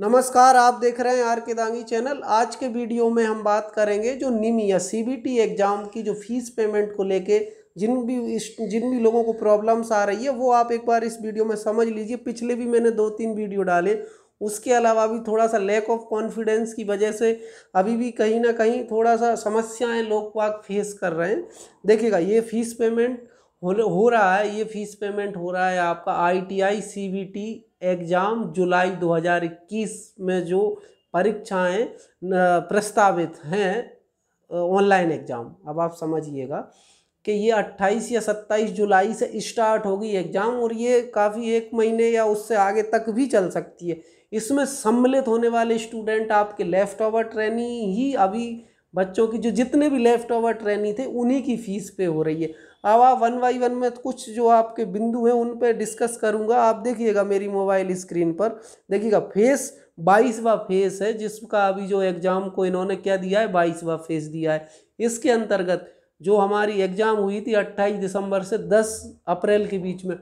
नमस्कार आप देख रहे हैं आर के दांगी चैनल आज के वीडियो में हम बात करेंगे जो निम या सी एग्ज़ाम की जो फीस पेमेंट को लेके जिन भी जिन भी लोगों को प्रॉब्लम्स आ रही है वो आप एक बार इस वीडियो में समझ लीजिए पिछले भी मैंने दो तीन वीडियो डाले उसके अलावा भी थोड़ा सा लैक ऑफ कॉन्फिडेंस की वजह से अभी भी कहीं ना कहीं थोड़ा सा समस्याएँ लोग पाक फेस कर रहे हैं देखिएगा ये फीस पेमेंट हो हो रहा है ये फीस पेमेंट हो रहा है आपका I T I C B T exam जुलाई 2021 में जो परीक्षाएं प्रस्तावित हैं ऑनलाइन एग्ज़ाम अब आप समझिएगा कि ये 28 या 27 जुलाई से स्टार्ट होगी एग्ज़ाम और ये काफ़ी एक महीने या उससे आगे तक भी चल सकती है इसमें सम्मिलित होने वाले स्टूडेंट आपके लेफ्ट ओवर ट्रेनी ही अभी बच्चों की जो जितने भी लेफ्ट ओवर ट्रेनी थे उन्हीं की फ़ीस पे हो रही है अब आप वन बाई वन में कुछ जो आपके बिंदु हैं उन पर डिस्कस करूंगा आप देखिएगा मेरी मोबाइल स्क्रीन पर देखिएगा फेस बाईसवा फेस है जिसका अभी जो एग्ज़ाम को इन्होंने क्या दिया है बाईसवा फेस दिया है इसके अंतर्गत जो हमारी एग्ज़ाम हुई थी अट्ठाईस दिसंबर से दस अप्रैल के बीच में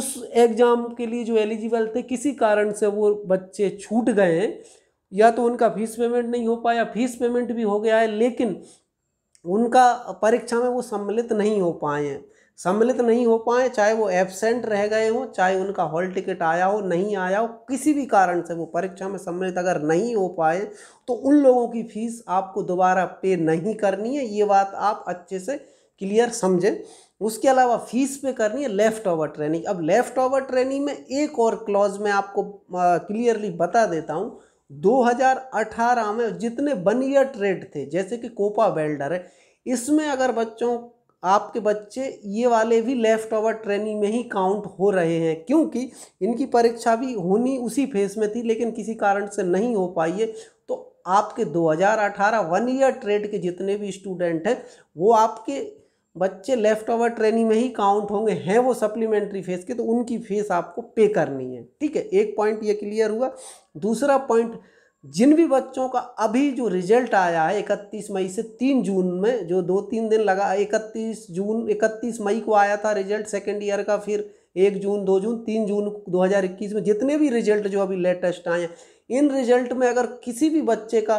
उस एग्ज़ाम के लिए जो एलिजिबल थे किसी कारण से वो बच्चे छूट गए हैं या तो उनका फीस पेमेंट नहीं हो पाया फीस पेमेंट भी हो गया है लेकिन उनका परीक्षा में वो सम्मिलित नहीं हो पाए हैं सम्मिलित नहीं हो पाए चाहे वो एबसेंट रह गए हों चाहे उनका हॉल टिकट आया हो नहीं आया हो किसी भी कारण से वो परीक्षा में सम्मिलित अगर नहीं हो पाए तो उन लोगों की फीस आपको दोबारा पे नहीं करनी है ये बात आप अच्छे से क्लियर समझें उसके अलावा फीस पे करनी है लेफ़्ट ओवर ट्रेनिंग अब लेफ़्ट ओवर ट्रेनिंग में एक और क्लॉज में आपको क्लियरली बता देता हूँ 2018 में जितने वन ईयर ट्रेड थे जैसे कि कोपा वेल्डर है इसमें अगर बच्चों आपके बच्चे ये वाले भी लेफ्ट ओवर ट्रेनिंग में ही काउंट हो रहे हैं क्योंकि इनकी परीक्षा भी होनी उसी फेस में थी लेकिन किसी कारण से नहीं हो पाई है तो आपके 2018 वन ईयर ट्रेड के जितने भी स्टूडेंट हैं वो आपके बच्चे लेफ्ट ओवर ट्रेनिंग में ही काउंट होंगे हैं वो सप्लीमेंट्री फेस के तो उनकी फीस आपको पे करनी है ठीक है एक पॉइंट ये क्लियर हुआ दूसरा पॉइंट जिन भी बच्चों का अभी जो रिजल्ट आया है इकतीस मई से तीन जून में जो दो तीन दिन लगा इकतीस जून इकतीस मई को आया था रिजल्ट सेकेंड ईयर का फिर एक जून दो जून तीन जून 2021 में जितने भी रिजल्ट जो अभी लेटेस्ट आए हैं इन रिजल्ट में अगर किसी भी बच्चे का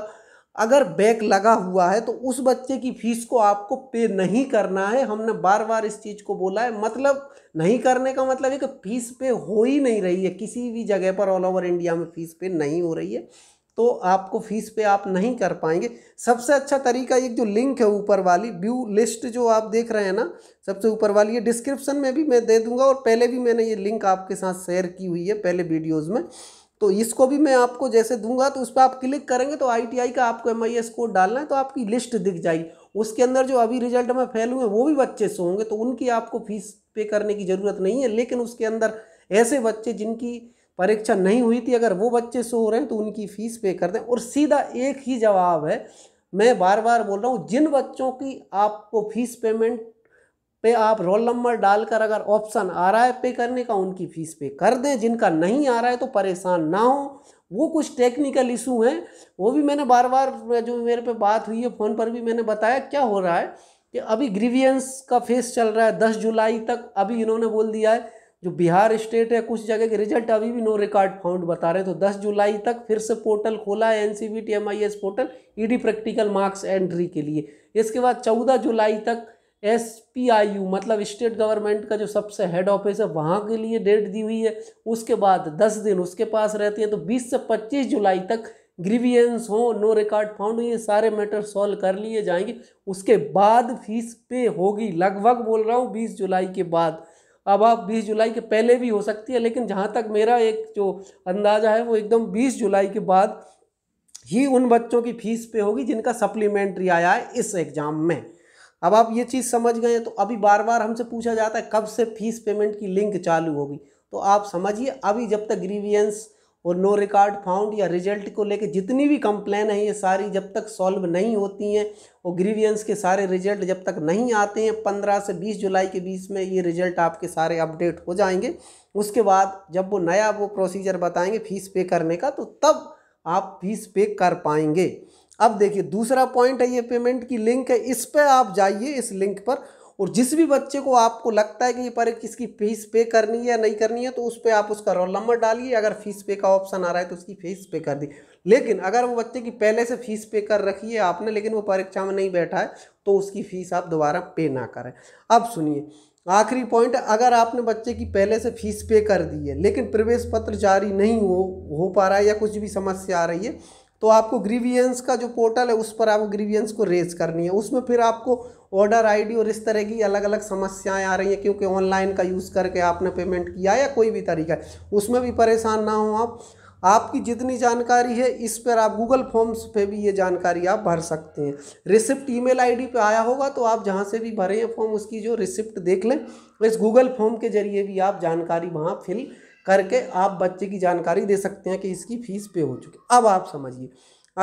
अगर बैक लगा हुआ है तो उस बच्चे की फीस को आपको पे नहीं करना है हमने बार बार इस चीज़ को बोला है मतलब नहीं करने का मतलब है कि फीस पे हो ही नहीं रही है किसी भी जगह पर ऑल ओवर इंडिया में फीस पे नहीं हो रही है तो आपको फीस पे आप नहीं कर पाएंगे सबसे अच्छा तरीका एक जो लिंक है ऊपर वाली व्यू लिस्ट जो आप देख रहे हैं ना सबसे ऊपर वाली ये डिस्क्रिप्शन में भी मैं दे दूंगा और पहले भी मैंने ये लिंक आपके साथ शेयर की हुई है पहले वीडियोज़ में तो इसको भी मैं आपको जैसे दूंगा तो उस पर आप क्लिक करेंगे तो आई का आपको एम कोड डालना है तो आपकी लिस्ट दिख जाएगी उसके अंदर जो अभी रिजल्ट में फेल हुए वो भी बच्चे से होंगे तो उनकी आपको फीस पे करने की ज़रूरत नहीं है लेकिन उसके अंदर ऐसे बच्चे जिनकी परीक्षा नहीं हुई थी अगर वो बच्चे से हो रहे हैं तो उनकी फ़ीस पे कर दें और सीधा एक ही जवाब है मैं बार बार बोल रहा हूँ जिन बच्चों की आपको फीस पेमेंट पे आप रोल नंबर डालकर अगर ऑप्शन आ रहा है पे करने का उनकी फ़ीस पे कर दें जिनका नहीं आ रहा है तो परेशान ना हो वो कुछ टेक्निकल इशू हैं वो भी मैंने बार बार जो मेरे पे बात हुई है फ़ोन पर भी मैंने बताया क्या हो रहा है कि अभी ग्रीवियंस का फेस चल रहा है दस जुलाई तक अभी इन्होंने बोल दिया है जो बिहार स्टेट है कुछ जगह के रिजल्ट अभी भी नो रिकॉर्ड फाउंड बता रहे हैं तो 10 जुलाई तक फिर से पोर्टल खोला है N C portal ED practical marks entry के लिए इसके बाद 14 जुलाई तक एस पी आई यू मतलब स्टेट गवर्नमेंट का जो सबसे हेड ऑफिस है वहाँ के लिए डेट दी हुई है उसके बाद दस दिन उसके पास रहते हैं तो बीस से पच्चीस जुलाई तक ग्रीवियंस हो नो रिकॉर्ड फाउंड ये सारे मैटर सॉल्व कर लिए जाएंगे उसके बाद फीस पे होगी लगभग बोल रहा हूँ बीस जुलाई के बाद अब आप 20 जुलाई के पहले भी हो सकती है लेकिन जहाँ तक मेरा एक जो अंदाज़ा है वो एकदम बीस जुलाई के बाद ही उन बच्चों की फीस पे होगी जिनका सप्लीमेंट्री आया है इस एग्ज़ाम में अब आप ये चीज़ समझ गए तो अभी बार बार हमसे पूछा जाता है कब से फीस पेमेंट की लिंक चालू होगी तो आप समझिए अभी जब तक ग्रीवियंस और नो रिकॉर्ड फाउंड या रिजल्ट को लेके जितनी भी कंप्लेन है ये सारी जब तक सॉल्व नहीं होती हैं और ग्रीवियंस के सारे रिजल्ट जब तक नहीं आते हैं पंद्रह से बीस जुलाई के बीच में ये रिजल्ट आपके सारे अपडेट हो जाएंगे उसके बाद जब वो नया वो प्रोसीजर बताएंगे फीस पे करने का तो तब आप फीस पे कर पाएंगे अब देखिए दूसरा पॉइंट है ये पेमेंट की लिंक है इस पर आप जाइए इस लिंक पर और जिस भी बच्चे को आपको लगता है कि ये पर किसकी फीस पे करनी है या नहीं करनी है तो उस पर आप उसका रोल नंबर डालिए अगर फीस पे का ऑप्शन आ रहा है तो उसकी फीस पे कर दी लेकिन अगर वो बच्चे की पहले से फीस पे कर रखी है आपने लेकिन वो परीक्षा में नहीं बैठा है तो उसकी फीस आप दोबारा पे ना करें अब सुनिए आखिरी पॉइंट अगर आपने बच्चे की पहले से फीस पे कर दी है लेकिन प्रवेश पत्र जारी नहीं हो हो पा रहा है या कुछ भी समस्या आ रही है तो आपको ग्रीवियंस का जो पोर्टल है उस पर आपको ग्रीवियंस को रेज करनी है उसमें फिर आपको ऑर्डर आईडी और इस तरह की अलग अलग समस्याएं आ रही हैं क्योंकि ऑनलाइन का यूज़ करके आपने पेमेंट किया या कोई भी तरीका है उसमें भी परेशान ना हो आप आपकी जितनी जानकारी है इस पर आप गूगल फॉर्म्स पे भी ये जानकारी आप भर सकते हैं रिसिप्ट ईमेल आईडी पे आया होगा तो आप जहाँ से भी भरे हैं फॉर्म उसकी जो रिसिप्ट देख लें इस गूगल फॉर्म के जरिए भी आप जानकारी वहाँ फिल करके आप बच्चे की जानकारी दे सकते हैं कि इसकी फीस पे हो चुकी अब आप समझिए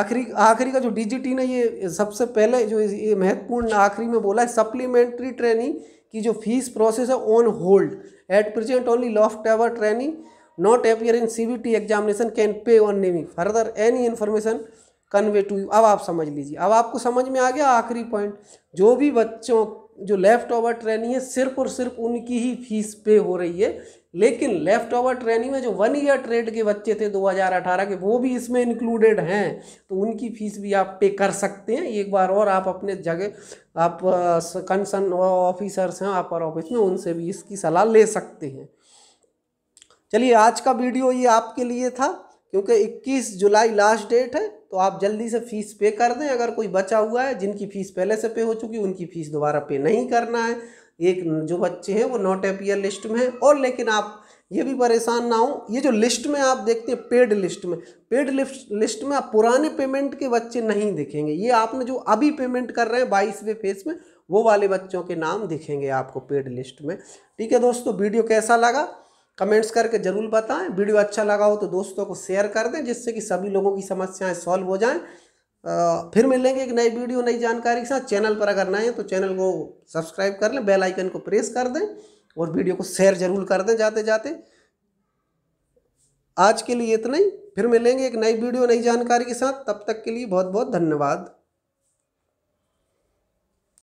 आखिरी आखिरी का जो डीजीटी ने ये सबसे पहले जो ये महत्वपूर्ण आखिरी में बोला है सप्लीमेंट्री ट्रेनिंग की जो फीस प्रोसेस है on hold at present only left over training not appear in C B T examination can pay on naming further any information convey to you अब आप समझ लीजिए अब आपको समझ में आ गया आखिरी पॉइंट जो भी बच्चों जो लेफ्ट ओवर ट्रेनिंग है सिर्फ और सिर्फ उनकी ही फीस पे हो रही है लेकिन लेफ्ट ओवर ट्रेनिंग में जो वन ईयर ट्रेड के बच्चे थे 2018 के वो भी इसमें इंक्लूडेड हैं तो उनकी फ़ीस भी आप पे कर सकते हैं एक बार और आप अपने जगह आप कंसर्न ऑफिसर्स हैं आप ऑफिस में उनसे भी इसकी सलाह ले सकते हैं चलिए आज का वीडियो ये आपके लिए था क्योंकि 21 जुलाई लास्ट डेट है तो आप जल्दी से फ़ीस पे कर दें अगर कोई बचा हुआ है जिनकी फ़ीस पहले से पे हो चुकी उनकी फ़ीस दोबारा पे नहीं करना है एक जो बच्चे हैं वो नॉट अपियर लिस्ट में हैं और लेकिन आप ये भी परेशान ना हो ये जो लिस्ट में आप देखते हैं पेड लिस्ट में पेड लिस्ट में आप पुराने पेमेंट के बच्चे नहीं दिखेंगे ये आपने जो अभी पेमेंट कर रहे हैं बाईसवें फेज में वो वाले बच्चों के नाम दिखेंगे आपको पेड लिस्ट में ठीक है दोस्तों वीडियो कैसा लगा कमेंट्स करके ज़रूर बताएं वीडियो अच्छा लगा हो तो दोस्तों को शेयर कर दें जिससे कि सभी लोगों की समस्याएं सॉल्व हो जाएं फिर मिलेंगे एक नई वीडियो नई जानकारी के साथ चैनल पर अगर नए हैं तो चैनल को सब्सक्राइब कर लें बेल आइकन को प्रेस कर दें और वीडियो को शेयर जरूर कर दें जाते जाते आज के लिए इतना ही फिर मिलेंगे एक नई वीडियो नई जानकारी के साथ तब तक के लिए बहुत बहुत धन्यवाद